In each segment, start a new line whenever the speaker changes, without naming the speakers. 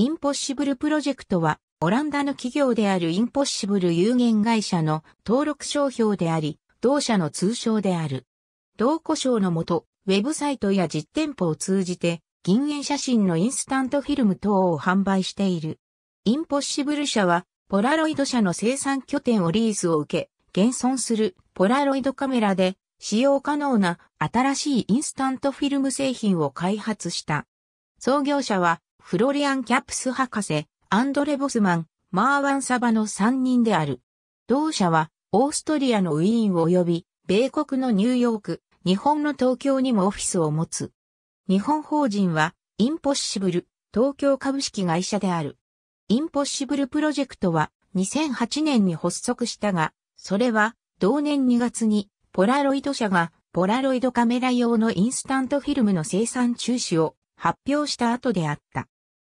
インポッシブルプロジェクトは、オランダの企業であるインポッシブル有限会社の登録商標であり、同社の通称である。同故障のもと、ウェブサイトや実店舗を通じて、銀塩写真のインスタントフィルム等を販売している。インポッシブル社は、ポラロイド社の生産拠点をリースを受け、現存するポラロイドカメラで使用可能な新しいインスタントフィルム製品を開発した。創業者はフロリアン・キャップス博士、アンドレ・ボスマン、マーワン・サバの3人である。同社は、オーストリアのウィーン及び、米国のニューヨーク、日本の東京にもオフィスを持つ。日本法人は、インポッシブル、東京株式会社である。インポッシブルプロジェクトは、2008年に発足したが、それは、同年2月に、ポラロイド社が、ポラロイドカメラ用のインスタントフィルムの生産中止を発表した後であった。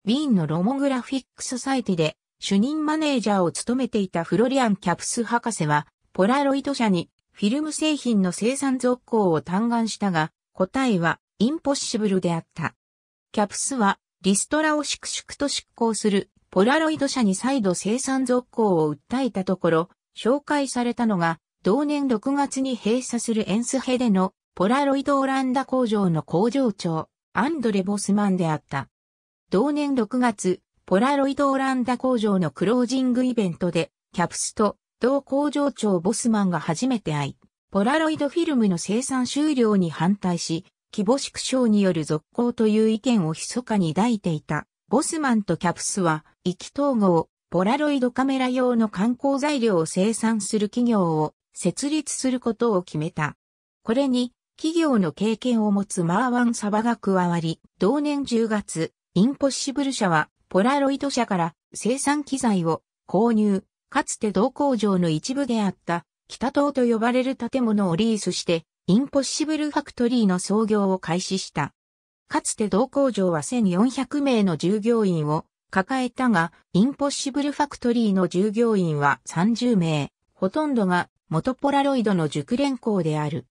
ウィーンのロモグラフィック・ソサイティで主任マネージャーを務めていたフロリアン・キャプス博士は、ポラロイド社にフィルム製品の生産続行を嘆願したが、答えはインポッシブルであった。キャプスはリストラを粛々と執行するポラロイド社に再度生産続行を訴えたところ、紹介されたのが、同年6月に閉鎖するエンスヘでのポラロイドオランダ工場の工場長、アンドレ・ボスマンであった。同年6月、ポラロイドオランダ工場のクロージングイベントで、キャプスと同工場長ボスマンが初めて会い、ポラロイドフィルムの生産終了に反対し、規模縮小による続行という意見を密かに抱いていた。ボスマンとキャプスは、意気統合、ポラロイドカメラ用の観光材料を生産する企業を設立することを決めた。これに、企業の経験を持つマーワン・サバが加わり、同年10月、インポッシブル社は、ポラロイド社から生産機材を購入、かつて同工場の一部であった北東と呼ばれる建物をリースして、インポッシブルファクトリーの創業を開始した。かつて同工場は1400名の従業員を抱えたが、インポッシブルファクトリーの従業員は30名、ほとんどが元ポラロイドの熟練工である。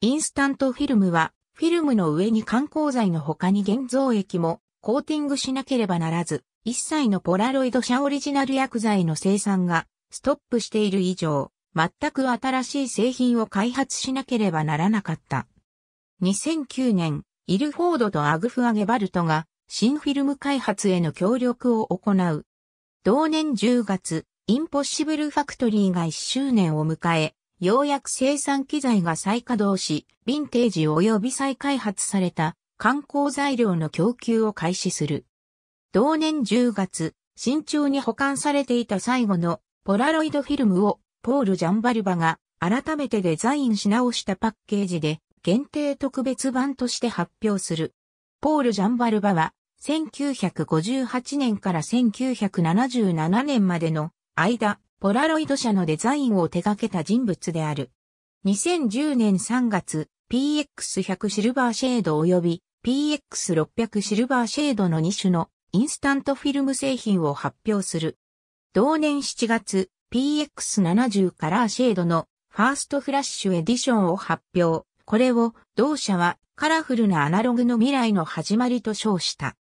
インスタントフィルムは、フィルムの上に観光剤の他に現像液もコーティングしなければならず、一切のポラロイド社オリジナル薬剤の生産がストップしている以上、全く新しい製品を開発しなければならなかった。2009年、イルフォードとアグフア・ゲバルトが新フィルム開発への協力を行う。同年10月、インポッシブルファクトリーが1周年を迎え、ようやく生産機材が再稼働し、ヴィンテージ及び再開発された観光材料の供給を開始する。同年10月、慎重に保管されていた最後のポラロイドフィルムをポール・ジャンバルバが改めてデザインし直したパッケージで限定特別版として発表する。ポール・ジャンバルバは1958年から1977年までの間、ポラロイド社のデザインを手掛けた人物である。2010年3月、PX100 シルバーシェード及び PX600 シルバーシェードの2種のインスタントフィルム製品を発表する。同年7月、PX70 カラーシェードのファーストフラッシュエディションを発表。これを同社はカラフルなアナログの未来の始まりと称した。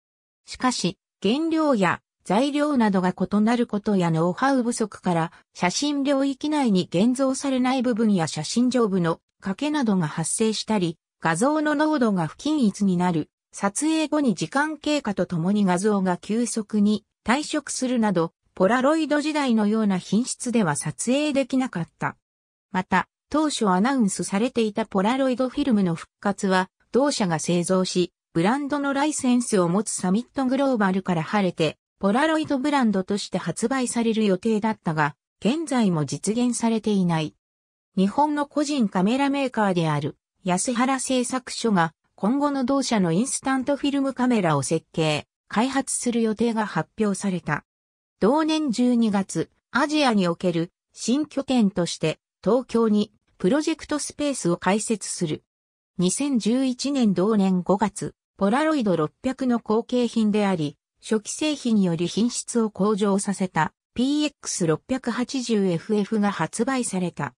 しかし、原料や材料などが異なることやノウハウ不足から写真領域内に現像されない部分や写真上部の欠けなどが発生したり、画像の濃度が不均一になる、撮影後に時間経過とともに画像が急速に退色するなど、ポラロイド時代のような品質では撮影できなかった。また、当初アナウンスされていたポラロイドフィルムの復活は、同社が製造し、ブランドのライセンスを持つサミットグローバルから晴れて、ポラロイドブランドとして発売される予定だったが、現在も実現されていない。日本の個人カメラメーカーである安原製作所が今後の同社のインスタントフィルムカメラを設計、開発する予定が発表された。同年12月、アジアにおける新拠点として東京にプロジェクトスペースを開設する。2011年同年5月、ポラロイド600の後継品であり、初期製品により品質を向上させた PX680FF が発売された。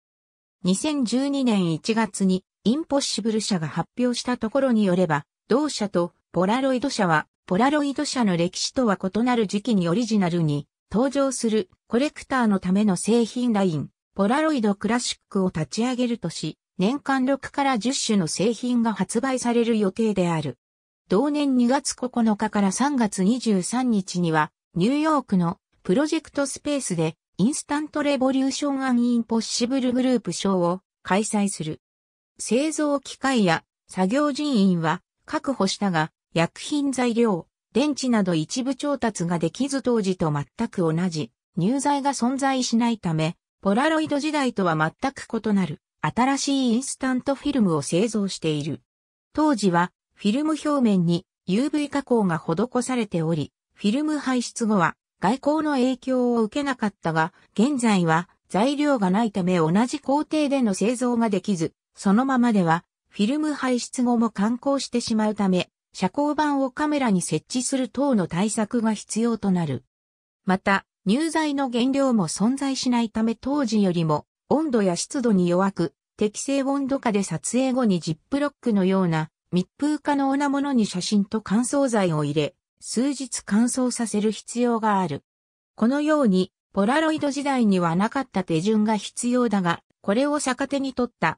2012年1月にインポッシブル社が発表したところによれば、同社とポラロイド社は、ポラロイド社の歴史とは異なる時期にオリジナルに登場するコレクターのための製品ライン、ポラロイドクラシックを立ち上げるとし、年間6から10種の製品が発売される予定である。同年2月9日から3月23日には、ニューヨークのプロジェクトスペースでインスタントレボリューションインポッシブルグループ賞を開催する。製造機械や作業人員は確保したが、薬品材料、電池など一部調達ができず当時と全く同じ、入材が存在しないため、ポラロイド時代とは全く異なる、新しいインスタントフィルムを製造している。当時は、フィルム表面に UV 加工が施されており、フィルム排出後は外交の影響を受けなかったが、現在は材料がないため同じ工程での製造ができず、そのままでは、フィルム排出後も観光してしまうため、遮光板をカメラに設置する等の対策が必要となる。また、乳剤の原料も存在しないため当時よりも温度や湿度に弱く、適正温度下で撮影後にジップロックのような密封可能なものに写真と乾燥剤を入れ、数日乾燥させる必要がある。このように、ポラロイド時代にはなかった手順が必要だが、これを逆手に取った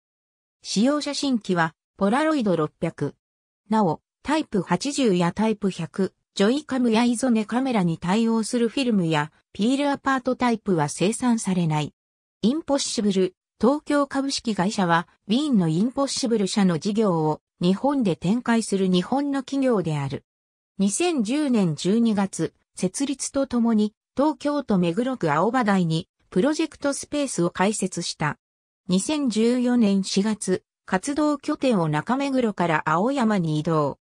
使用写真機は、ポラロイド600。なお、タイプ80やタイプ100、ジョイカムやイゾネカメラに対応するフィルムや、ピールアパートタイプは生産されない。インポッシブル、東京株式会社は、ウィーンのインポッシブル社の事業を、日本で展開する日本の企業である。2010年12月、設立とともに、東京都目黒区青葉台に、プロジェクトスペースを開設した。2014年4月、活動拠点を中目黒から青山に移動。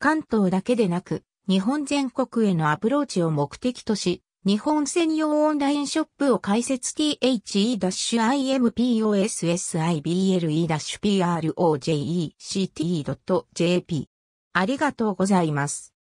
関東だけでなく、日本全国へのアプローチを目的とし、日本専用オンラインショップを開設 t h e i m p o s s i b l e p r o j e c t j p ありがとうございます。